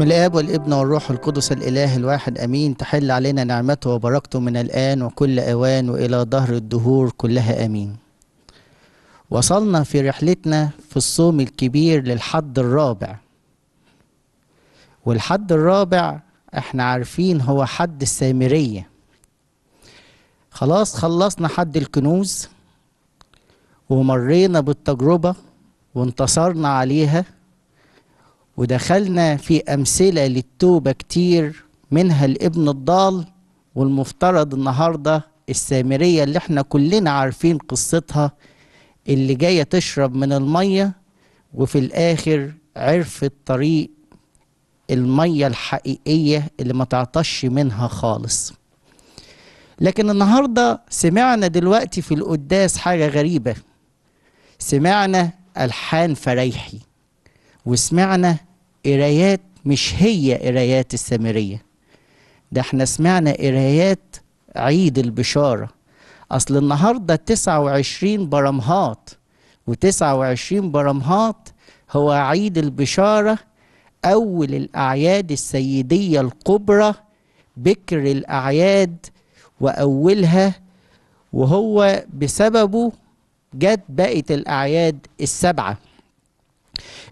باسم الاب والابن والروح القدس الاله الواحد امين تحل علينا نعمته وبركته من الان وكل اوان والى ظهر الدهور كلها امين وصلنا في رحلتنا في الصوم الكبير للحد الرابع والحد الرابع احنا عارفين هو حد السامرية خلاص خلصنا حد الكنوز ومرينا بالتجربة وانتصرنا عليها ودخلنا في أمثلة للتوبة كتير منها الابن الضال والمفترض النهاردة السامرية اللي احنا كلنا عارفين قصتها اللي جاية تشرب من المية وفي الآخر عرفت طريق المية الحقيقية اللي ما تعطش منها خالص لكن النهاردة سمعنا دلوقتي في القداس حاجة غريبة سمعنا ألحان فريحي وسمعنا قرايات مش هي قرايات السامريه ده احنا سمعنا قرايات عيد البشاره اصل النهارده 29 برمهات و29 برمهات هو عيد البشاره اول الاعياد السيديه الكبرى بكر الاعياد واولها وهو بسببه جت بقت الاعياد السبعه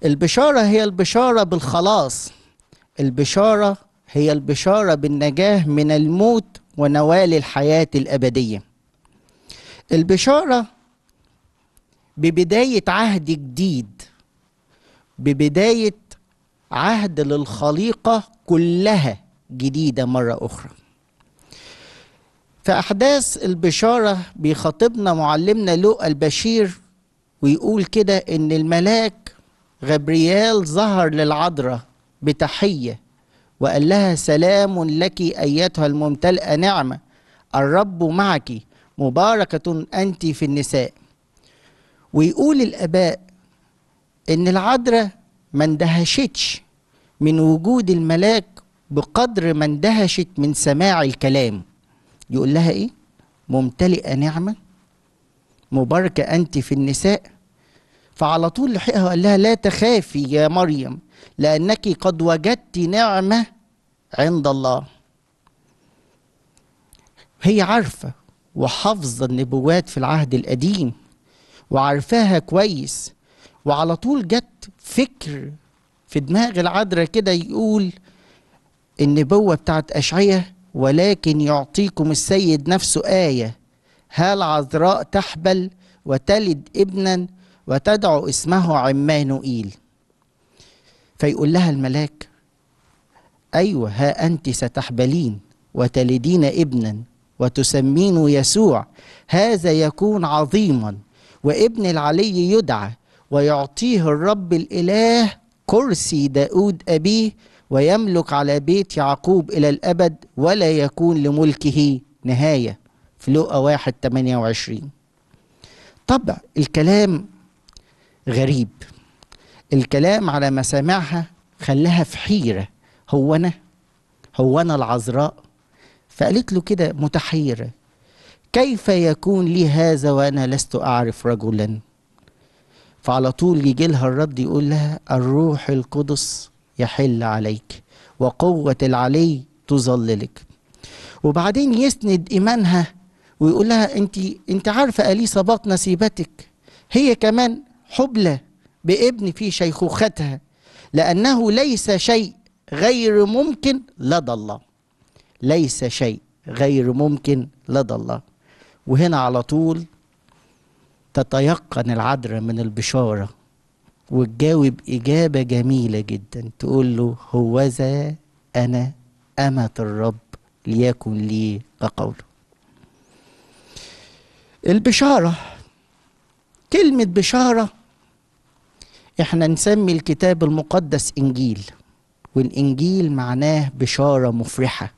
البشاره هي البشاره بالخلاص البشاره هي البشاره بالنجاه من الموت ونوال الحياه الابديه البشاره ببدايه عهد جديد ببدايه عهد للخليقه كلها جديده مره اخرى في أحداث البشارة بيخاطبنا معلمنا لوقا البشير ويقول كده إن الملاك غبريال ظهر للعذراء بتحية وقال لها سلام لك أيتها الممتلئة نعمة الرب معك مباركة أنت في النساء ويقول الآباء إن العذراء ما اندهشتش من وجود الملاك بقدر ما اندهشت من سماع الكلام يقول لها إيه؟ ممتلئة نعمة مباركة أنت في النساء فعلى طول لحقها وقال لها لا تخافي يا مريم لأنك قد وجدت نعمة عند الله هي عارفة وحافظة النبوات في العهد القديم وعارفاها كويس وعلى طول جت فكر في دماغ العذراء كده يقول النبوة بتاعت أشعية ولكن يعطيكم السيد نفسه آية هل عذراء تحبل وتلد ابنا وتدعو اسمه عمانوئيل فيقول لها الملاك أيوة ها أنت ستحبلين وتلدين ابنا وتسمين يسوع هذا يكون عظيما وابن العلي يدعى ويعطيه الرب الإله كرسي داود أبيه ويملك على بيت يعقوب إلى الأبد ولا يكون لملكه نهاية في لوقا واحد 28 طبع الكلام غريب الكلام على ما سمعها خلاها في حيرة هو أنا هو أنا العذراء فقالت له كده متحيرة كيف يكون لي هذا وأنا لست أعرف رجلا فعلى طول يجي لها الرد يقول لها الروح القدس يحل عليك وقوة العلي تظللك وبعدين يسند إيمانها ويقول لها أنت أنت عارفة أليسا بطن سيبتك هي كمان حبلى بابن في شيخوختها لأنه ليس شيء غير ممكن لدى الله ليس شيء غير ممكن لدى الله وهنا على طول تتيقن العذراء من البشارة وتجاوب إجابة جميلة جدا تقول له هوذا أنا أمة الرب ليكن لي كقوله البشارة كلمة بشارة احنا نسمي الكتاب المقدس انجيل والانجيل معناه بشاره مفرحه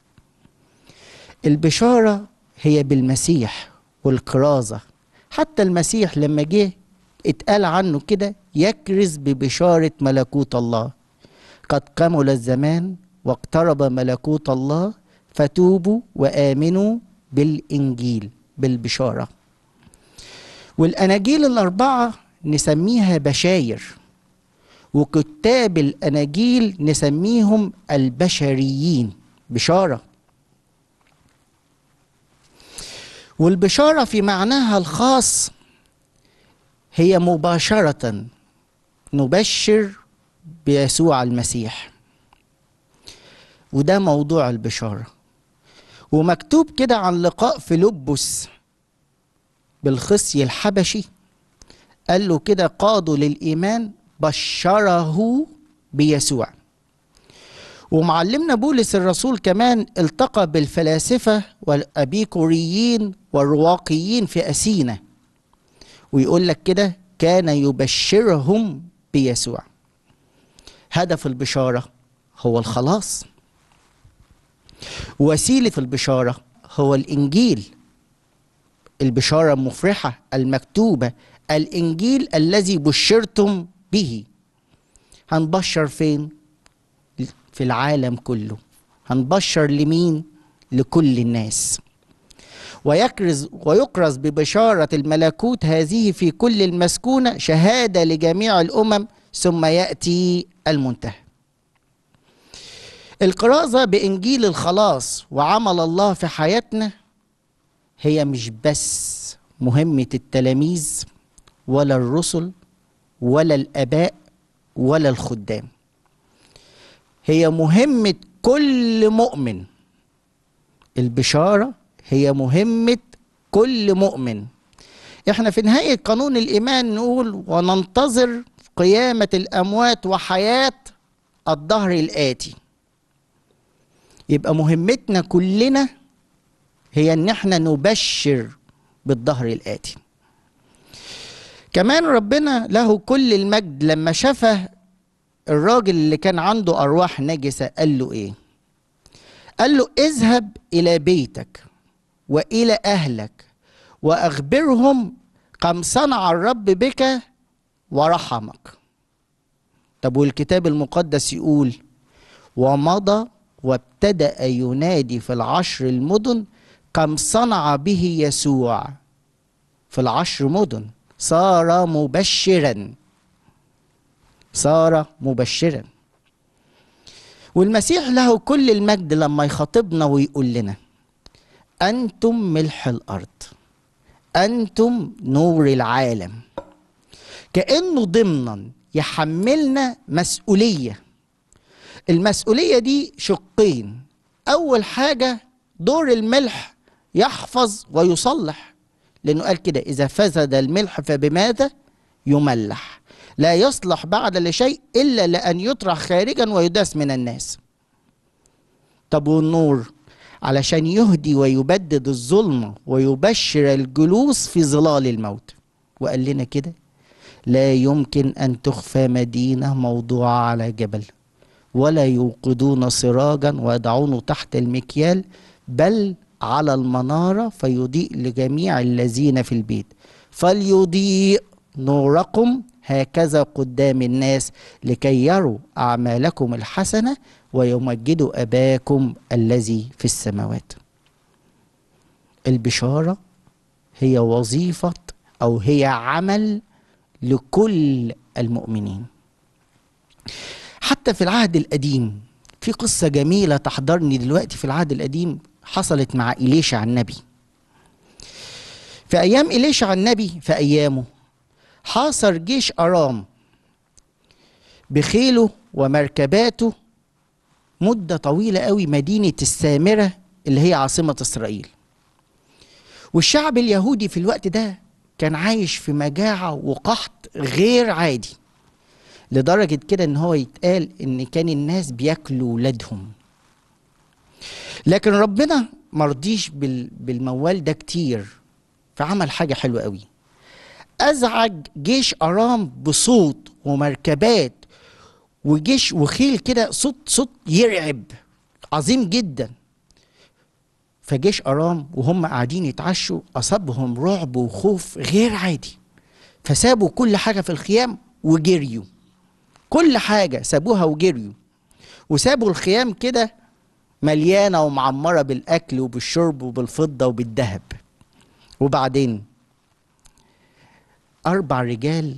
البشاره هي بالمسيح والكرازه حتى المسيح لما جه اتقال عنه كده يكرز ببشاره ملكوت الله قد كمل الزمان واقترب ملكوت الله فتوبوا وامنوا بالانجيل بالبشاره والاناجيل الاربعه نسميها بشاير وكتاب الاناجيل نسميهم البشريين بشاره والبشاره في معناها الخاص هي مباشره نبشر بيسوع المسيح وده موضوع البشاره ومكتوب كده عن لقاء فيلبس بالخصي الحبشي قال له كده قادوا للايمان بشره بيسوع ومعلمنا بولس الرسول كمان التقى بالفلاسفة والأبيكوريين والرواقيين في أسينا ويقول لك كده كان يبشرهم بيسوع هدف البشارة هو الخلاص وسيلة البشارة هو الإنجيل البشارة المفرحة المكتوبة الإنجيل الذي بشرتم به هنبشر فين في العالم كله هنبشر لمين لكل الناس ويكرز ويكرز ببشارة الملكوت هذه في كل المسكونة شهادة لجميع الأمم ثم يأتي المنتهى القرازة بإنجيل الخلاص وعمل الله في حياتنا هي مش بس مهمة التلاميذ ولا الرسل ولا الاباء ولا الخدام هي مهمه كل مؤمن البشاره هي مهمه كل مؤمن احنا في نهايه قانون الايمان نقول وننتظر قيامه الاموات وحياه الدهر الاتي يبقى مهمتنا كلنا هي ان احنا نبشر بالدهر الاتي كمان ربنا له كل المجد لما شفه الراجل اللي كان عنده أرواح نجسة قال له إيه؟ قال له اذهب إلى بيتك وإلى أهلك وأخبرهم كم صنع الرب بك ورحمك طب والكتاب المقدس يقول ومضى وابتدأ ينادي في العشر المدن كم صنع به يسوع في العشر مدن صار مبشرا صار مبشرا والمسيح له كل المجد لما يخاطبنا ويقول لنا انتم ملح الارض انتم نور العالم كانه ضمنا يحملنا مسؤوليه المسؤوليه دي شقين اول حاجه دور الملح يحفظ ويصلح لأنه قال كده إذا فسد الملح فبماذا يملح لا يصلح بعد لشيء إلا لأن يطرح خارجا ويداس من الناس طب والنور علشان يهدي ويبدد الظلمة ويبشر الجلوس في ظلال الموت وقال لنا كده لا يمكن أن تخفى مدينة موضوعة على جبل ولا يوقدون سراجا ويضعونه تحت المكيال بل على المنارة فيضيء لجميع الذين في البيت فليضيء نوركم هكذا قدام الناس لكي يروا أعمالكم الحسنة ويمجدوا أباكم الذي في السماوات البشارة هي وظيفة أو هي عمل لكل المؤمنين حتى في العهد القديم في قصة جميلة تحضرني دلوقتي في العهد القديم حصلت مع إليشع النبي في أيام إليشع النبي في أيامه حاصر جيش أرام بخيله ومركباته مدة طويلة قوي مدينة السامرة اللي هي عاصمة إسرائيل والشعب اليهودي في الوقت ده كان عايش في مجاعة وقحط غير عادي لدرجة كده إن هو يتقال إن كان الناس بياكلوا ولادهم لكن ربنا مرضيش بالموال ده كتير فعمل حاجه حلوه قوي ازعج جيش ارام بصوت ومركبات وجيش وخيل كده صوت صوت يرعب عظيم جدا فجيش ارام وهم قاعدين يتعشوا اصابهم رعب وخوف غير عادي فسابوا كل حاجه في الخيام وجريوا كل حاجه سابوها وجريوا وسابوا الخيام كده مليانه ومعمره بالاكل وبالشرب وبالفضه وبالذهب وبعدين اربع رجال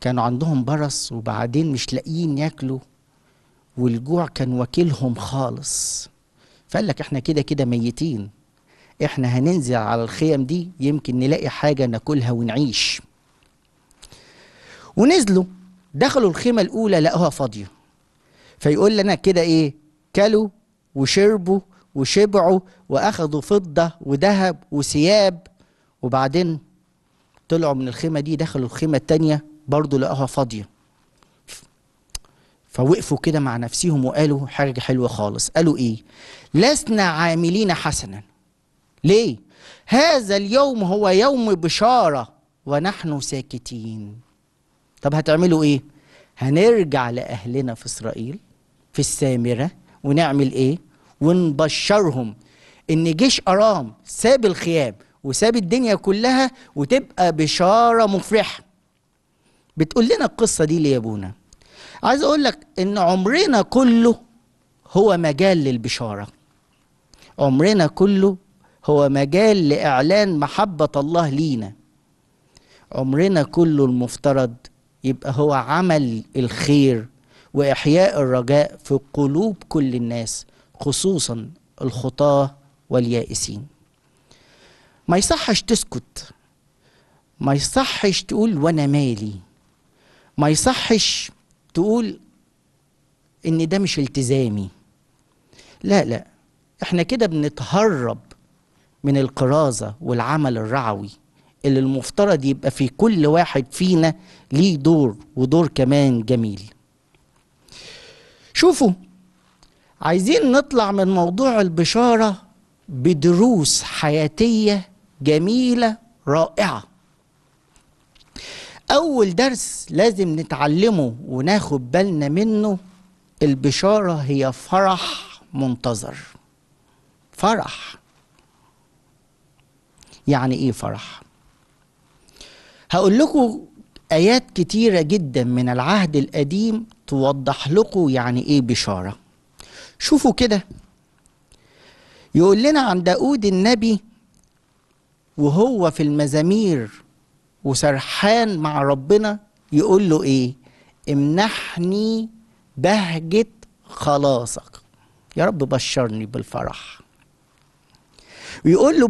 كانوا عندهم برص وبعدين مش لاقيين ياكلوا والجوع كان واكلهم خالص فقال لك احنا كده كده ميتين احنا هننزل على الخيم دي يمكن نلاقي حاجه ناكلها ونعيش ونزلوا دخلوا الخيمه الاولى لقوها فاضيه فيقول لنا كده ايه كلوا وشربوا وشبعوا واخذوا فضه وذهب وثياب وبعدين طلعوا من الخيمه دي دخلوا الخيمه الثانيه برضه لقوها فاضيه فوقفوا كده مع نفسهم وقالوا حاجه حلوه خالص قالوا ايه لسنا عاملين حسنا ليه هذا اليوم هو يوم بشاره ونحن ساكتين طب هتعملوا ايه هنرجع لاهلنا في اسرائيل في السامره ونعمل ايه ونبشرهم ان جيش ارام ساب الخيام وساب الدنيا كلها وتبقى بشاره مفرحه بتقول لنا القصه دي ليه يا ابونا عايز اقول لك ان عمرنا كله هو مجال للبشاره عمرنا كله هو مجال لاعلان محبه الله لينا عمرنا كله المفترض يبقى هو عمل الخير واحياء الرجاء في قلوب كل الناس خصوصا الخطاه واليائسين ما يصحش تسكت ما يصحش تقول وانا مالي ما يصحش تقول ان ده مش التزامي لا لا احنا كده بنتهرب من القرازه والعمل الرعوي اللي المفترض يبقى في كل واحد فينا ليه دور ودور كمان جميل شوفوا عايزين نطلع من موضوع البشارة بدروس حياتية جميلة رائعة أول درس لازم نتعلمه وناخد بالنا منه البشارة هي فرح منتظر فرح يعني إيه فرح؟ هقول لكم آيات كتيرة جدا من العهد القديم توضح لكم يعني ايه بشاره شوفوا كده يقول لنا عن داود النبي وهو في المزامير وسرحان مع ربنا يقول له ايه امنحني بهجة خلاصك يا رب بشرني بالفرح ويقول له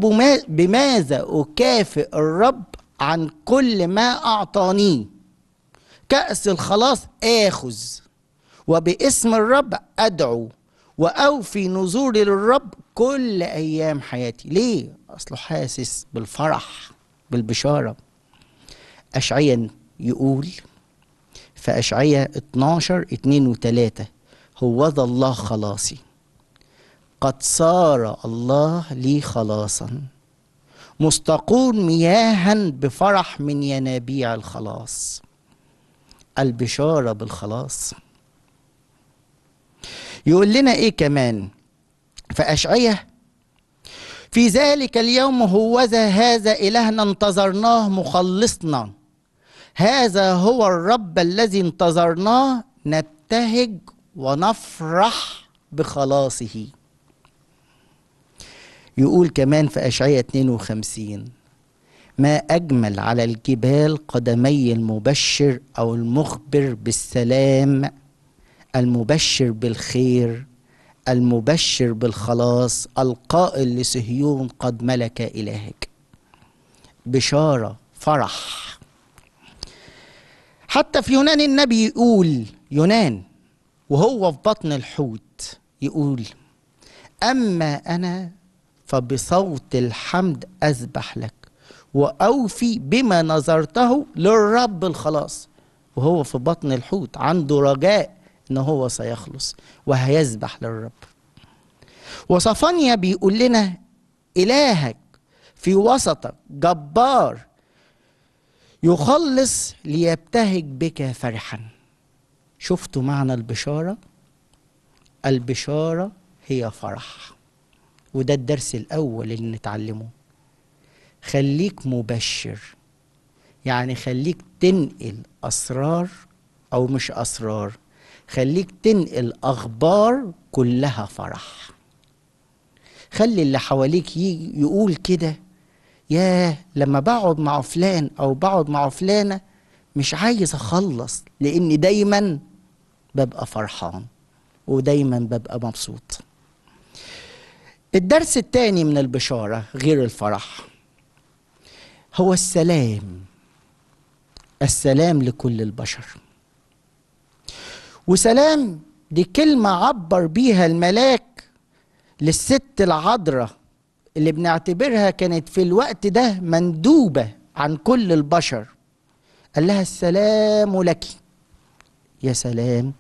بماذا أكافئ الرب عن كل ما أعطانيه كأس الخلاص آخذ وباسم الرب أدعو وأوفي نذوري للرب كل أيام حياتي ليه؟ أصله حاسس بالفرح بالبشارة أشعيا يقول في 12 2 و 3 هو ذا الله خلاصي قد صار الله لي خلاصا مستقون مياها بفرح من ينابيع الخلاص البشارة بالخلاص يقول لنا ايه كمان في في ذلك اليوم هوذا هذا إلهنا انتظرناه مخلصنا هذا هو الرب الذي انتظرناه نبتهج ونفرح بخلاصه يقول كمان في أشعية 52 ما أجمل على الجبال قدمي المبشر أو المخبر بالسلام المبشر بالخير المبشر بالخلاص القائل لصهيون قد ملك إلهك بشارة فرح حتى في يونان النبي يقول يونان وهو في بطن الحوت يقول أما أنا فبصوت الحمد أذبح لك وأوفي بما نظرته للرب الخلاص وهو في بطن الحوت عنده رجاء إن هو سيخلص وهيذبح للرب وصفانيا بيقول لنا إلهك في وسطك جبار يخلص ليبتهج بك فرحا شفتوا معنى البشارة البشارة هي فرح وده الدرس الأول اللي نتعلمه خليك مبشر يعني خليك تنقل اسرار او مش اسرار خليك تنقل اخبار كلها فرح خلي اللي حواليك يقول كده ياه لما بقعد مع فلان او بقعد مع فلانه مش عايز اخلص لاني دايما ببقى فرحان ودايما ببقى مبسوط الدرس التاني من البشاره غير الفرح هو السلام السلام لكل البشر وسلام دي كلمة عبر بيها الملاك للست العذراء اللي بنعتبرها كانت في الوقت ده مندوبة عن كل البشر قال لها السلام لك يا سلام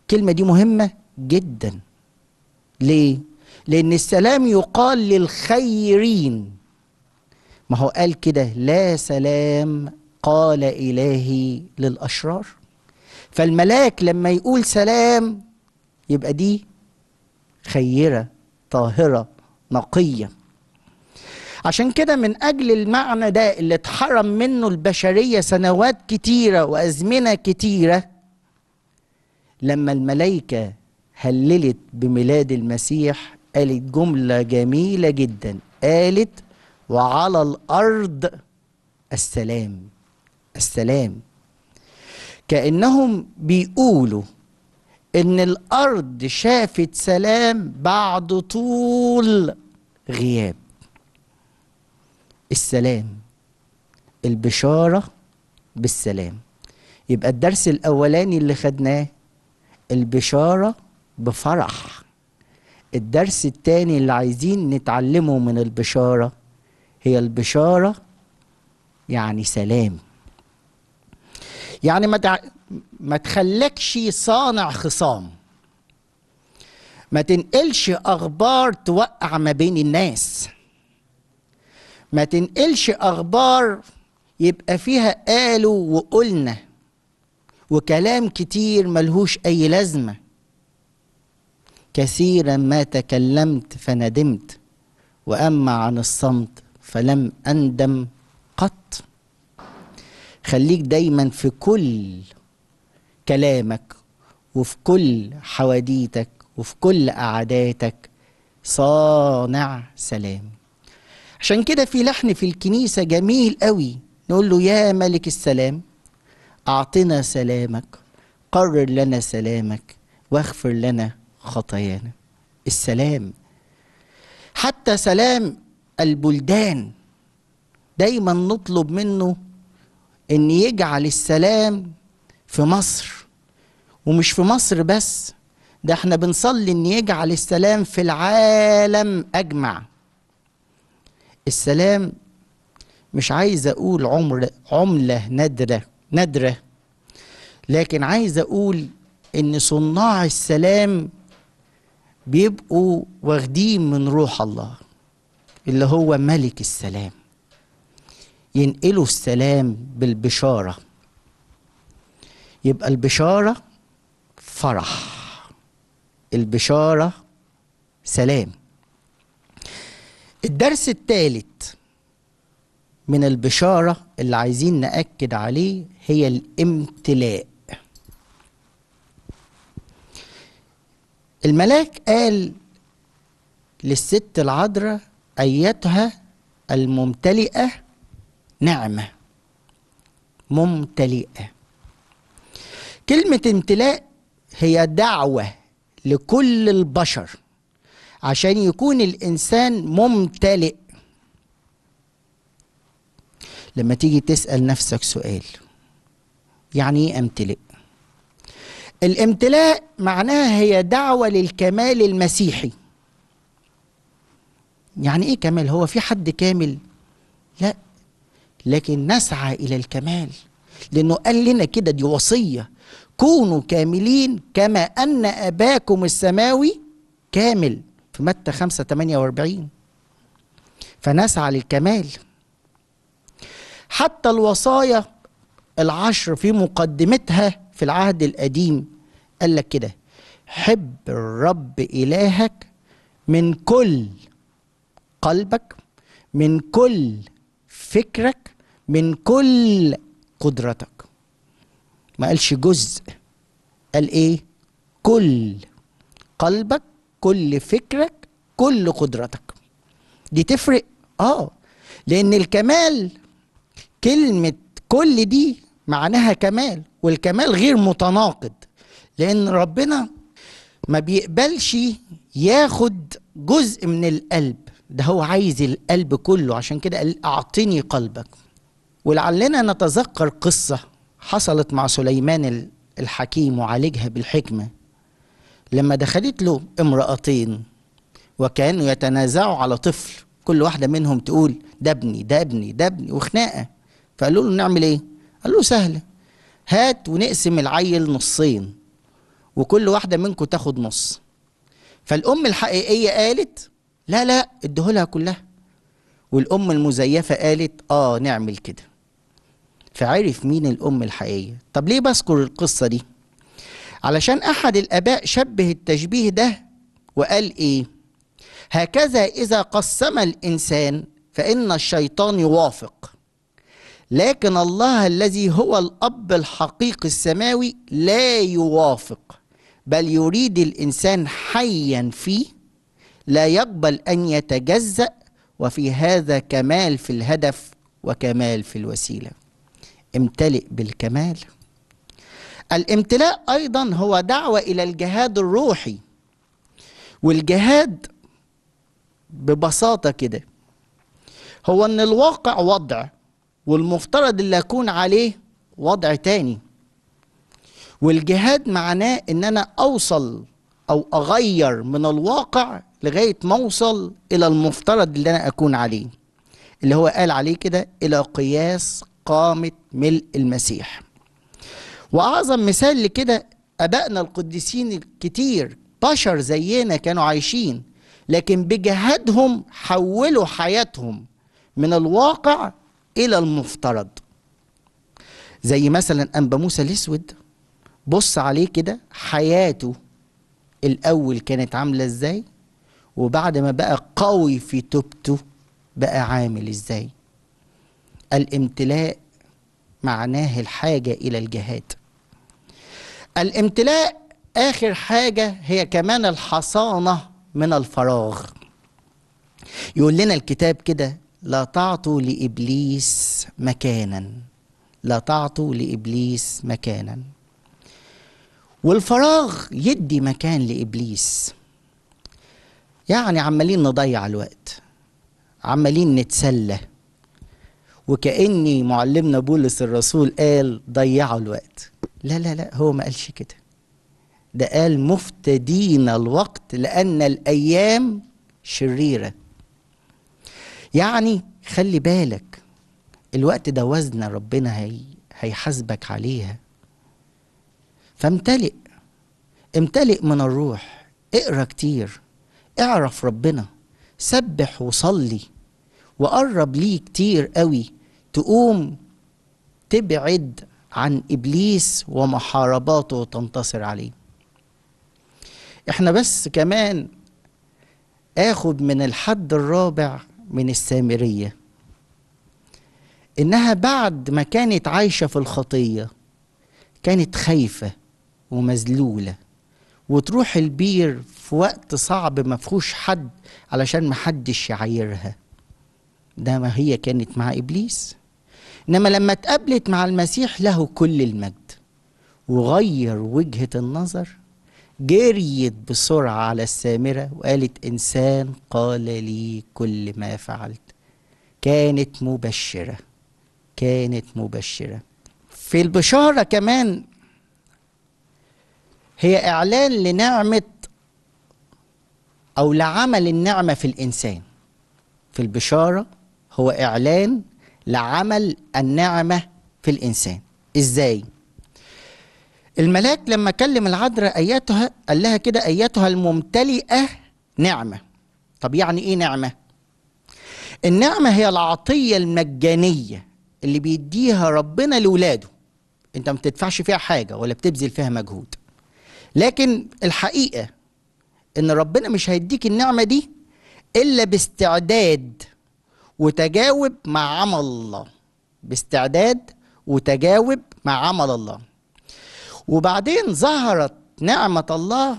الكلمة دي مهمة جدا ليه؟ لأن السلام يقال للخيرين ما هو قال كده لا سلام قال إلهي للأشرار فالملاك لما يقول سلام يبقى دي خيرة طاهرة نقية عشان كده من أجل المعنى ده اللي اتحرم منه البشرية سنوات كتيرة وأزمنة كتيرة لما الملائكة هللت بميلاد المسيح قالت جملة جميلة جدا قالت وعلى الارض السلام السلام كانهم بيقولوا ان الارض شافت سلام بعد طول غياب السلام البشاره بالسلام يبقى الدرس الاولاني اللي خدناه البشاره بفرح الدرس التاني اللي عايزين نتعلمه من البشاره هي البشارة يعني سلام يعني ما, دع... ما تخلكش صانع خصام ما تنقلش أخبار توقع ما بين الناس ما تنقلش أخبار يبقى فيها قالوا وقلنا وكلام كتير ملهوش أي لازمة كثيرا ما تكلمت فندمت وأما عن الصمت فلم أندم قط خليك دايما في كل كلامك وفي كل حواديتك وفي كل قعداتك صانع سلام عشان كده في لحن في الكنيسة جميل قوي نقول له يا ملك السلام أعطنا سلامك قرر لنا سلامك واغفر لنا خطايانا السلام حتى سلام البلدان دايما نطلب منه ان يجعل السلام في مصر ومش في مصر بس ده احنا بنصلي ان يجعل السلام في العالم اجمع السلام مش عايز اقول عمر عمله نادره نادره لكن عايز اقول ان صناع السلام بيبقوا واخدين من روح الله اللي هو ملك السلام ينقلوا السلام بالبشارة يبقى البشارة فرح البشارة سلام الدرس الثالث من البشارة اللي عايزين نأكد عليه هي الامتلاء الملاك قال للست العذراء ايتها الممتلئه نعمه ممتلئه كلمه امتلاء هي دعوه لكل البشر عشان يكون الانسان ممتلئ لما تيجي تسال نفسك سؤال يعني ايه امتلئ الامتلاء معناها هي دعوه للكمال المسيحي يعني ايه كمال هو في حد كامل لا لكن نسعى الى الكمال لانه قال لنا كده دي وصيه كونوا كاملين كما ان اباكم السماوي كامل في متى 5 48 فنسعى للكمال حتى الوصايا العشر في مقدمتها في العهد القديم قال لك كده حب الرب إلهك من كل قلبك من كل فكرك من كل قدرتك ما قالش جزء قال ايه كل قلبك كل فكرك كل قدرتك دي تفرق اه لان الكمال كلمه كل دي معناها كمال والكمال غير متناقض لان ربنا ما بيقبلش ياخد جزء من القلب ده هو عايز القلب كله عشان كده قال اعطني قلبك ولعلنا نتذكر قصه حصلت مع سليمان الحكيم وعالجها بالحكمه لما دخلت له امراتين وكانوا يتنازعوا على طفل كل واحده منهم تقول ده ابني ده ابني ده ابني وخناقه فقالوا له نعمل ايه قال له سهله هات ونقسم العيل نصين وكل واحده منكم تاخد نص فالام الحقيقيه قالت لا لا اديهولها كلها والام المزيفه قالت اه نعمل كده فعرف مين الام الحقيقيه طب ليه بذكر القصه دي علشان احد الاباء شبه التشبيه ده وقال ايه هكذا اذا قسم الانسان فان الشيطان يوافق لكن الله الذي هو الاب الحقيقي السماوي لا يوافق بل يريد الانسان حيا فيه لا يقبل أن يتجزأ وفي هذا كمال في الهدف وكمال في الوسيلة امتلئ بالكمال الامتلاء أيضا هو دعوة إلى الجهاد الروحي والجهاد ببساطة كده هو أن الواقع وضع والمفترض اللي أكون عليه وضع تاني والجهاد معناه أن أنا أوصل او اغير من الواقع لغايه ما اوصل الى المفترض اللي انا اكون عليه اللي هو قال عليه كده الى قياس قامه ملء المسيح واعظم مثال لكده ابائنا القديسين الكتير بشر زينا كانوا عايشين لكن بجهادهم حولوا حياتهم من الواقع الى المفترض زي مثلا انبا موسى الاسود بص عليه كده حياته الاول كانت عامله ازاي وبعد ما بقى قوي في توبته بقى عامل ازاي الامتلاء معناه الحاجه الى الجهاد الامتلاء اخر حاجه هي كمان الحصانه من الفراغ يقول لنا الكتاب كده لا تعطوا لابليس مكانا لا تعطوا لابليس مكانا والفراغ يدي مكان لابليس يعني عمالين نضيع الوقت عمالين نتسلى وكاني معلمنا بولس الرسول قال ضيعوا الوقت لا لا لا هو ما قالش كده ده قال مفتدين الوقت لان الايام شريره يعني خلي بالك الوقت ده وزنه ربنا هي هيحاسبك عليها فامتلئ امتلئ من الروح اقرا كتير اعرف ربنا سبح وصلي وقرب ليه كتير قوي تقوم تبعد عن ابليس ومحارباته وتنتصر عليه احنا بس كمان اخد من الحد الرابع من السامريه انها بعد ما كانت عايشه في الخطيه كانت خايفه ومذلولة وتروح البير في وقت صعب ما فيهوش حد علشان ما حدش يعايرها ده ما هي كانت مع ابليس انما لما اتقابلت مع المسيح له كل المجد وغير وجهة النظر جريت بسرعة على السامرة وقالت إنسان قال لي كل ما فعلت كانت مبشرة كانت مبشرة في البشارة كمان هي إعلان لنعمة أو لعمل النعمة في الإنسان في البشارة هو إعلان لعمل النعمة في الإنسان إزاي؟ الملاك لما كلم العذراء أيتها قال لها كده أيتها الممتلئة نعمة طب يعني إيه نعمة؟ النعمة هي العطية المجانية اللي بيديها ربنا لولاده انت ما بتدفعش فيها حاجة ولا بتبذل فيها مجهود لكن الحقيقه ان ربنا مش هيديك النعمه دي الا باستعداد وتجاوب مع عمل الله باستعداد وتجاوب مع عمل الله وبعدين ظهرت نعمه الله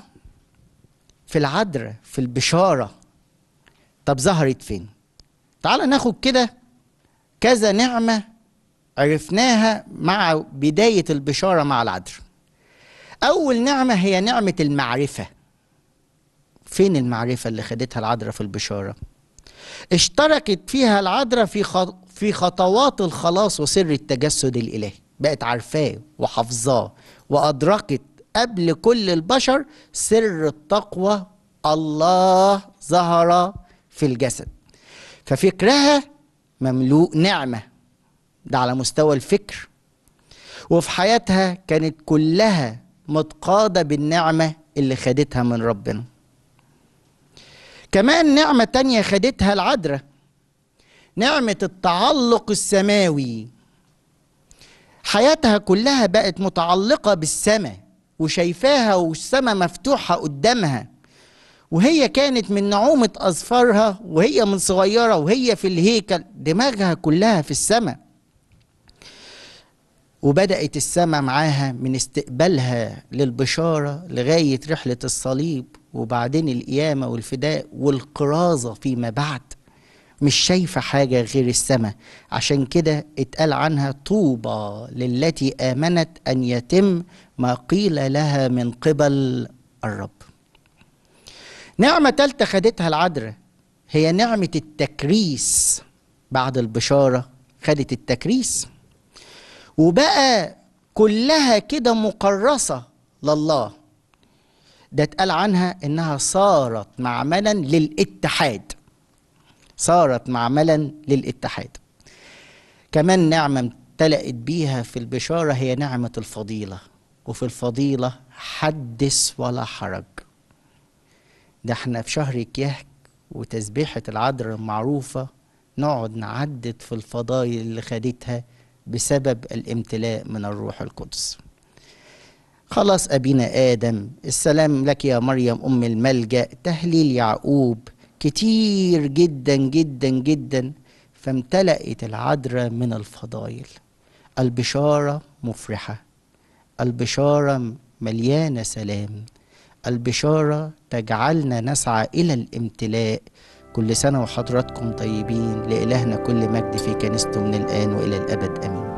في العدرة في البشارة طب ظهرت فين تعال ناخد كده كذا نعمة عرفناها مع بداية البشارة مع العدرة أول نعمة هي نعمة المعرفة فين المعرفة اللي خدتها العذراء في البشارة اشتركت فيها العذراء في في خطوات الخلاص وسر التجسد الإلهي بقت عارفاه وحافظاه وأدركت قبل كل البشر سر التقوى الله ظهر في الجسد ففكرها مملوء نعمة ده على مستوى الفكر وفي حياتها كانت كلها متقاضة بالنعمة اللي خدتها من ربنا كمان نعمة تانية خدتها العدرة نعمة التعلق السماوي حياتها كلها بقت متعلقة بالسماء وشايفاها والسماء مفتوحة قدامها وهي كانت من نعومة أظفارها وهي من صغيرة وهي في الهيكل دماغها كلها في السماء وبدأت السماء معاها من استقبالها للبشارة لغاية رحلة الصليب وبعدين القيامة والفداء والقرازة فيما بعد مش شايفة حاجة غير السماء عشان كده اتقال عنها طوبى للتي آمنت أن يتم ما قيل لها من قبل الرب نعمة تالتة خدتها العدرة هي نعمة التكريس بعد البشارة خدت التكريس وبقى كلها كده مقرصة لله ده اتقال عنها انها صارت معملا للاتحاد صارت معملا للاتحاد كمان نعمة امتلأت بيها في البشارة هي نعمة الفضيلة وفي الفضيلة حدث ولا حرج ده احنا في شهر كيهك وتسبيحة العدر المعروفة نقعد نعدد في الفضايل اللي خدتها بسبب الامتلاء من الروح القدس خلاص أبينا آدم السلام لك يا مريم أم الملجأ تهليل يعقوب كتير جدا جدا جدا فامتلأت العذراء من الفضائل البشارة مفرحة البشارة مليانة سلام البشارة تجعلنا نسعى إلى الامتلاء كل سنة وحضراتكم طيبين لإلهنا كل مجد في كنيسته من الآن وإلى الأبد آمين